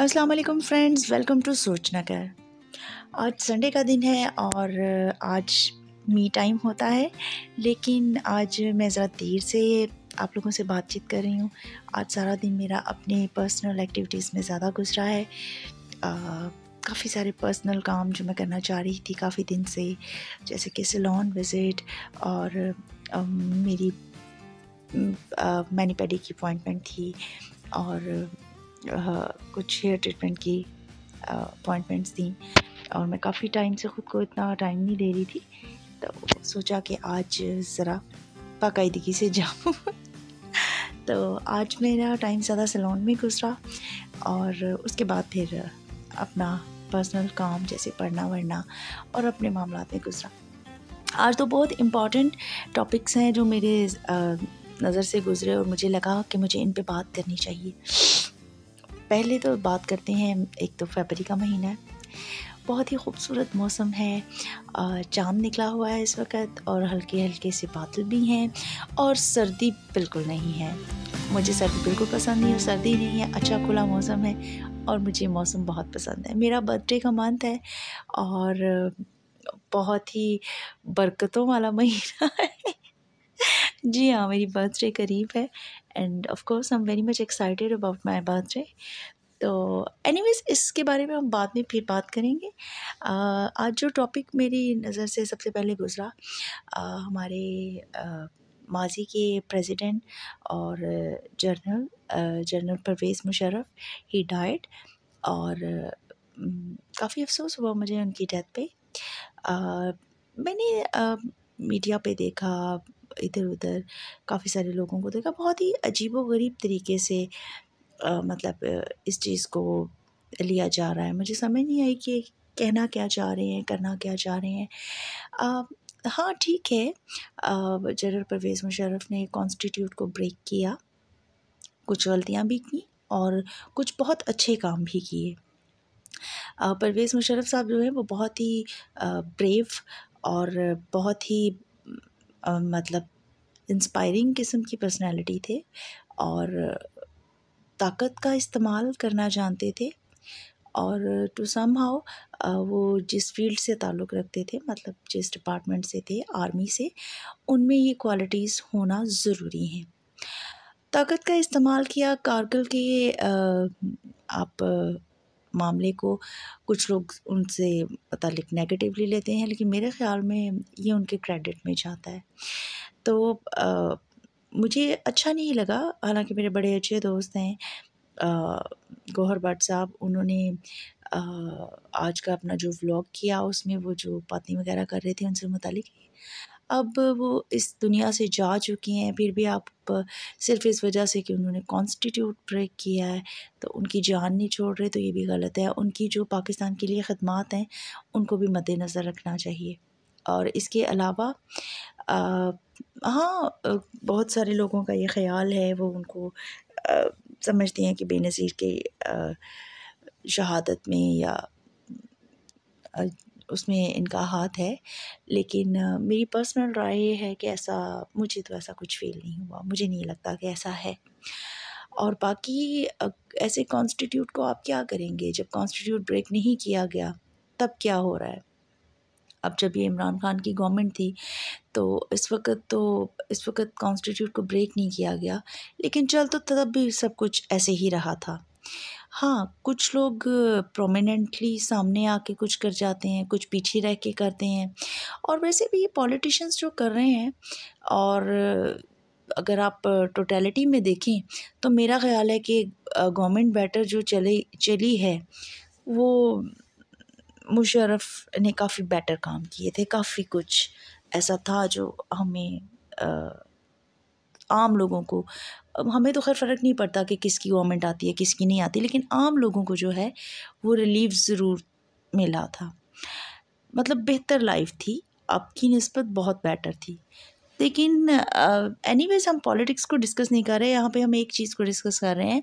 अस्सलाम वालेकुम friends welcome to सोचना कर आज संडे का दिन है और आज मी टाइम होता है लेकिन आज मैं ज़रा देर से आप लोगों से बातचीत कर रही हूँ आज सारा दिन मेरा अपने पर्सनल एक्टिविटीज़ में ज़्यादा गुजरा है काफ़ी सारे पर्सनल काम जो मैं करना चाह रही थी काफ़ी दिन से जैसे कि सलोन विज़िट और आ, मेरी मैनी पेडी की अपॉइंटमेंट थी और कुछ हेयर ट्रीटमेंट की अपॉइंटमेंट्स दी और मैं काफ़ी टाइम से ख़ुद को इतना टाइम नहीं दे रही थी तो सोचा कि आज ज़रा बाकायदगी से जाऊँ तो आज मेरा टाइम ज़्यादा सैलून में गुजरा और उसके बाद फिर अपना पर्सनल काम जैसे पढ़ना वढ़ना और अपने मामला में गुजरा आज तो बहुत इम्पॉर्टेंट टॉपिक्स हैं जो मेरे नज़र से गुजरे और मुझे लगा कि मुझे इन पे बात करनी चाहिए पहले तो बात करते हैं एक तो फरवरी का महीना है बहुत ही खूबसूरत मौसम है चाँद निकला हुआ है इस वक्त और हल्के हल्के से बादल भी हैं और सर्दी बिल्कुल नहीं है मुझे सर्दी बिल्कुल पसंद नहीं है सर्दी नहीं है अच्छा खुला मौसम है और मुझे मौसम बहुत पसंद है मेरा बर्थडे का मंथ है और बहुत ही बरकतों वाला महीना है जी हाँ मेरी बर्थडे करीब है and of course I am very much excited about my birthday तो एनीवेज इसके बारे में हम बाद में फिर बात करेंगे uh, आज जो टॉपिक मेरी नज़र से सबसे पहले गुज़रा हमारे uh, माजी के प्रेसिडेंट और general general Pervez Musharraf he died और काफ़ी अफसोस हुआ मुझे उनकी डेथ पे आ, मैंने आ, मीडिया पे देखा इधर उधर काफ़ी सारे लोगों को देखा बहुत ही अजीबो गरीब तरीके से आ, मतलब इस चीज़ को लिया जा रहा है मुझे समझ नहीं आई कि कहना क्या चाह रहे हैं करना क्या चाह रहे हैं हाँ ठीक है जनरल परवेज़ मुशर्रफ ने कॉन्स्टिट्यूट को ब्रेक किया कुछ गलतियाँ भी की और कुछ बहुत अच्छे काम भी किए परवेज़ मुशरफ साहब जो है वो बहुत ही ब्रेव और बहुत ही मतलब इंस्पायरिंग किस्म की पर्सनालिटी थे और ताकत का इस्तेमाल करना जानते थे और टू सम हाउ वो जिस फील्ड से ताल्लुक़ रखते थे मतलब जिस डिपार्टमेंट से थे आर्मी से उनमें ये क्वालिटीज़ होना ज़रूरी हैं ताकत का इस्तेमाल किया कारगिल के आप मामले को कुछ लोग उनसे पता लिख नेगेटिवली लेते हैं लेकिन मेरे ख़्याल में ये उनके क्रेडिट में जाता है तो आ, मुझे अच्छा नहीं लगा हालांकि मेरे बड़े अच्छे दोस्त हैं गौहर भट्ट साहब उन्होंने आ, आज का अपना जो व्लॉग किया उसमें वो जो पत्नी वगैरह कर रहे थे उनसे मुतलिक अब वो इस दुनिया से जा चुकी हैं फिर भी आप सिर्फ इस वजह से कि उन्होंने कॉन्स्टिट्यूट ब्रेक किया है तो उनकी जान नहीं छोड़ रहे तो ये भी गलत है उनकी जो पाकिस्तान के लिए ख़दमात हैं उनको भी मद्देनज़र रखना चाहिए और इसके अलावा आ, हाँ बहुत सारे लोगों का ये ख्याल है वो उनको आ, समझती हैं कि बेनज़ीर के शहादत में या उसमें इनका हाथ है लेकिन मेरी पर्सनल राय ये है कि ऐसा मुझे तो ऐसा कुछ फ़ील नहीं हुआ मुझे नहीं लगता कि ऐसा है और बाकी ऐसे कॉन्स्टिट्यूट को आप क्या करेंगे जब कॉन्स्टिट्यूट ब्रेक नहीं किया गया तब क्या हो रहा है अब जब ये इमरान खान की गवर्नमेंट थी तो इस वक्त तो इस वक्त कॉन्स्टिट्यूट को ब्रेक नहीं किया गया लेकिन चल तो तब भी सब कुछ ऐसे ही रहा था हाँ कुछ लोग प्रोमिनेंटली सामने आके कुछ कर जाते हैं कुछ पीछे रह के करते हैं और वैसे भी ये पॉलिटिशियंस जो कर रहे हैं और अगर आप टोटलिटी में देखें तो मेरा ख़्याल है कि गवर्नमेंट बेटर जो चले चली है वो मुशरफ ने काफ़ी बेटर काम किए थे काफ़ी कुछ ऐसा था जो हमें आ, आम लोगों को हमें तो खैर फ़र्क नहीं पड़ता कि किसकी गवर्नमेंट आती है किसकी नहीं आती लेकिन आम लोगों को जो है वो रिलीफ ज़रूर मिला था मतलब बेहतर लाइफ थी आपकी नस्बत बहुत बेटर थी लेकिन एनी uh, हम पॉलिटिक्स को डिस्कस नहीं कर रहे यहाँ पे हम एक चीज़ को डिस्कस कर रहे हैं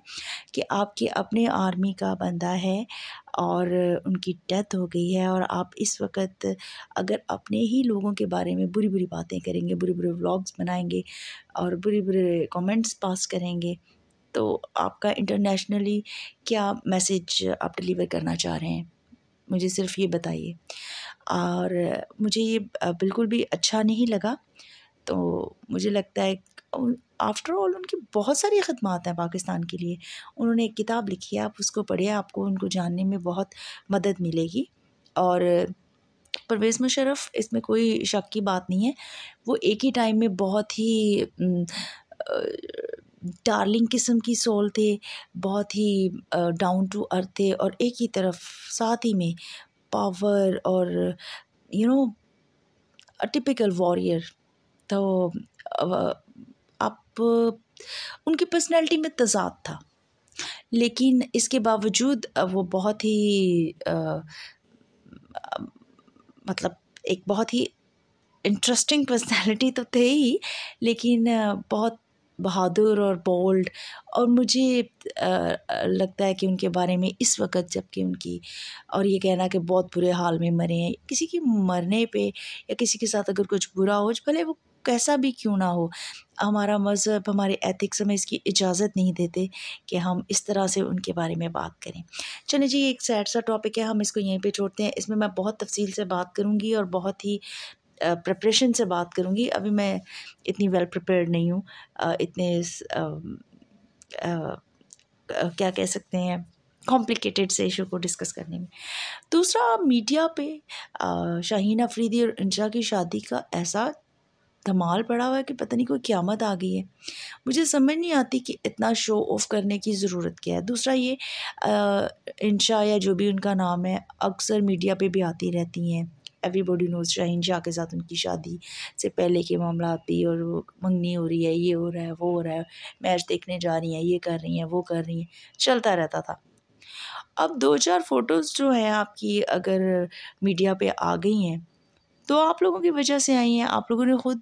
कि आपके अपने आर्मी का बंदा है और उनकी डेथ हो गई है और आप इस वक्त अगर अपने ही लोगों के बारे में बुरी बुरी बातें करेंगे बुरे बुरे व्लॉग्स बनाएंगे और बुरे बुरे कमेंट्स पास करेंगे तो आपका इंटरनेशनली क्या मैसेज आप डिलीवर करना चाह रहे हैं मुझे सिर्फ ये बताइए और मुझे ये बिल्कुल भी अच्छा नहीं लगा तो मुझे लगता है आफ्टर ऑल उनकी बहुत सारी ख़दमात हैं पाकिस्तान के लिए उन्होंने एक किताब लिखी है आप उसको पढ़िए आपको उनको जानने में बहुत मदद मिलेगी और परवेज़ मुशरफ इसमें कोई शक की बात नहीं है वो एक ही टाइम में बहुत ही डार्लिंग किस्म की सोल थे बहुत ही डाउन टू अर्थ थे और एक ही तरफ साथ ही में पावर और you know a typical warrior तो आप उनकी पर्सनैलिटी में तजाद था लेकिन इसके बावजूद वो बहुत ही आ, मतलब एक बहुत ही इंटरेस्टिंग पर्सनैलिटी तो थे ही लेकिन बहुत बहादुर और बोल्ड और मुझे आ, लगता है कि उनके बारे में इस वक्त जबकि उनकी और ये कहना कि बहुत बुरे हाल में मरे हैं किसी के मरने पे या किसी के साथ अगर कुछ बुरा हो भले वो कैसा भी क्यों ना हो हमारा मज़हब हमारे एथिक्स हमें इसकी इजाज़त नहीं देते कि हम इस तरह से उनके बारे में बात करें चले जी एक सैड सा टॉपिक है हम इसको यहीं पे छोड़ते हैं इसमें मैं बहुत तफसील से बात करूँगी और बहुत ही प्रप्रेशन से बात करूँगी अभी मैं इतनी वेल प्रिपेयर नहीं हूँ इतने इस, आ, आ, क्या कह सकते हैं कॉम्प्लिकेटेड से इशू को डिस्कस करने में दूसरा मीडिया पे शाहीन अफरीदी और इंशा की शादी का ऐसा धमाल पड़ा हुआ है कि पता नहीं कोई क़्यामत आ गई है मुझे समझ नहीं आती कि इतना शो ऑफ करने की ज़रूरत क्या है दूसरा ये इंशा या जो भी उनका नाम है अक्सर मीडिया पे भी आती रहती हैं एवरीबॉडी नोज शाहिन शाह के साथ उनकी शादी से पहले के मामला भी और वो मंगनी हो रही है ये हो रहा है वो हो रहा है मैच देखने जा रही हैं ये कर रही हैं वो कर रही हैं चलता रहता था अब दो चार फ़ोटोज़ जो हैं आपकी अगर मीडिया पे आ गई हैं तो आप लोगों की वजह से आई हैं आप लोगों ने ख़ुद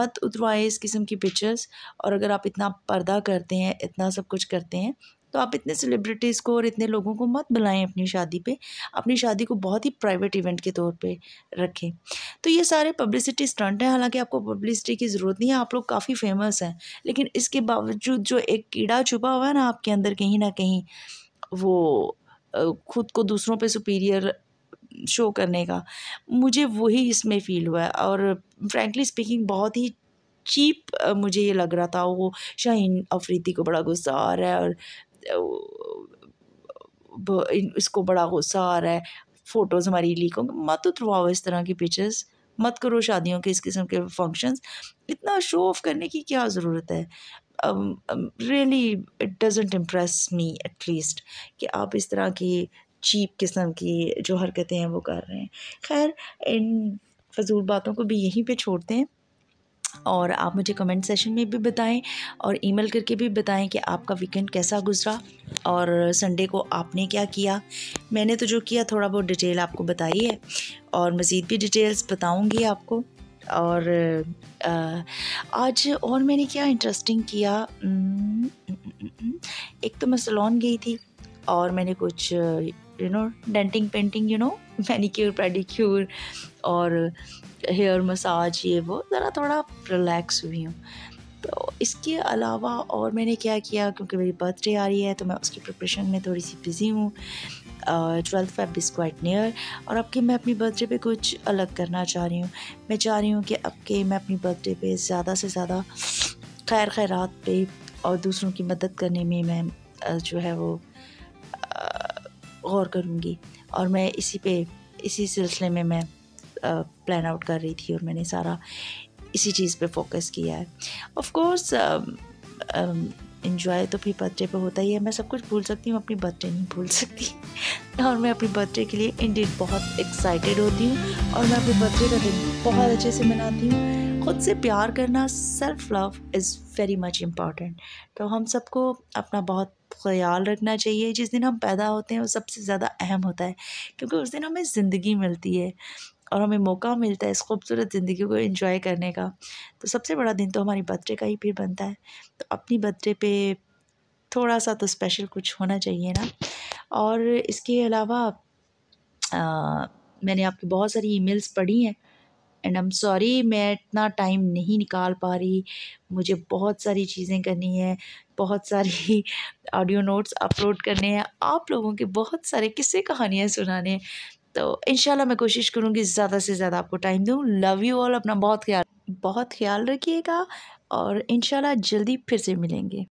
मत उतरवाए इस किस्म की पिक्चर्स और अगर आप इतना पर्दा करते हैं इतना सब कुछ करते हैं तो आप इतने सेलिब्रिटीज़ को और इतने लोगों को मत बुलाएं अपनी शादी पे अपनी शादी को बहुत ही प्राइवेट इवेंट के तौर पे रखें तो ये सारे पब्लिसिटी स्टंट हैं हालांकि आपको पब्लिसिटी की ज़रूरत नहीं है आप लोग काफ़ी फेमस हैं लेकिन इसके बावजूद जो एक कीड़ा छुपा हुआ है ना आपके अंदर कहीं ना कहीं वो खुद को दूसरों पे सुपीरियर शो करने का मुझे वही इसमें फ़ील हुआ है और फ्रैंकली स्पीकिंग बहुत ही चीप मुझे ये लग रहा था वो शाहीन अफरीदी को बड़ा गुस्सा आ रहा है और इसको बड़ा गुस्सा आ रहा है फ़ोटोज़ हमारी लीक होंगे मत उतरवाओ इस तरह की पिक्चर्स मत करो शादियों के इस किस्म के फंक्शंस इतना शो ऑफ करने की क्या ज़रूरत है really it doesn't impress me at least कि आप इस तरह की चीप किस्म की जो हरकतें हैं वो कर रहे हैं खैर इन फजूल बातों को भी यहीं पे छोड़ते हैं और आप मुझे कमेंट सेशन में भी बताएं और ईमेल करके भी बताएं कि आपका वीकेंड कैसा गुजरा और संडे को आपने क्या किया मैंने तो जो किया थोड़ा बहुत डिटेल आपको बताई है और मज़ीद भी डिटेल्स बताऊंगी आपको और आज और मैंने क्या इंटरेस्टिंग किया एक तो मैं सलोन गई थी और मैंने कुछ you know denting painting you know manicure pedicure और हेयर मसाज ये वो ज़रा थोड़ा रिलैक्स हुई हूँ तो इसके अलावा और मैंने क्या किया क्योंकि मेरी बर्थडे आ रही है तो मैं उसकी प्रिपरेशन में थोड़ी सी बिज़ी हूँ twelfth Feb is quite near और अब कि मैं अपनी बर्थडे पे कुछ अलग करना चाह रही हूँ मैं चाह रही हूँ कि अब के मैं अपनी बर्थडे पे ज़्यादा से ज़्यादा खैर खैरात पे और दूसरों की मदद करने में मैं जो है वो गौर करूँगी और मैं इसी पे इसी सिलसिले में मैं प्लान आउट कर रही थी और मैंने सारा इसी चीज़ पे फोकस किया है ऑफ कोर्स इन्जॉय तो फिर बर्थडे पे होता ही है मैं सब कुछ भूल सकती हूँ अपनी बर्थडे नहीं भूल सकती और मैं अपनी बर्थडे के लिए इंडीड बहुत एक्साइटेड होती हूँ और मैं अपने बर्थडे का दिन बहुत अच्छे से मनाती हूँ खुद से प्यार करना self love is very much important तो हम सबको अपना बहुत ख्याल रखना चाहिए जिस दिन हम पैदा होते हैं वो सबसे ज़्यादा अहम होता है क्योंकि उस दिन हमें ज़िंदगी मिलती है और हमें मौका मिलता है इस खूबसूरत ज़िंदगी को इन्जॉय करने का तो सबसे बड़ा दिन तो हमारी बर्थडे का ही फिर बनता है तो अपनी बर्थडे पे थोड़ा सा तो स्पेशल कुछ होना चाहिए ना और इसके अलावा आ, मैंने आपकी बहुत सारी ईमेल्स पढ़ी हैं एंड आई एम सॉरी मैं इतना टाइम नहीं निकाल पा रही मुझे बहुत सारी चीज़ें करनी है बहुत सारी ऑडियो नोट्स अपलोड करने हैं आप लोगों के बहुत सारे किस्से कहानियाँ सुनाने तो इन मैं कोशिश करूँगी ज़्यादा से ज़्यादा आपको टाइम दूँ लव यू ऑल अपना बहुत ख्याल बहुत ख्याल रखिएगा और इन जल्दी फिर से मिलेंगे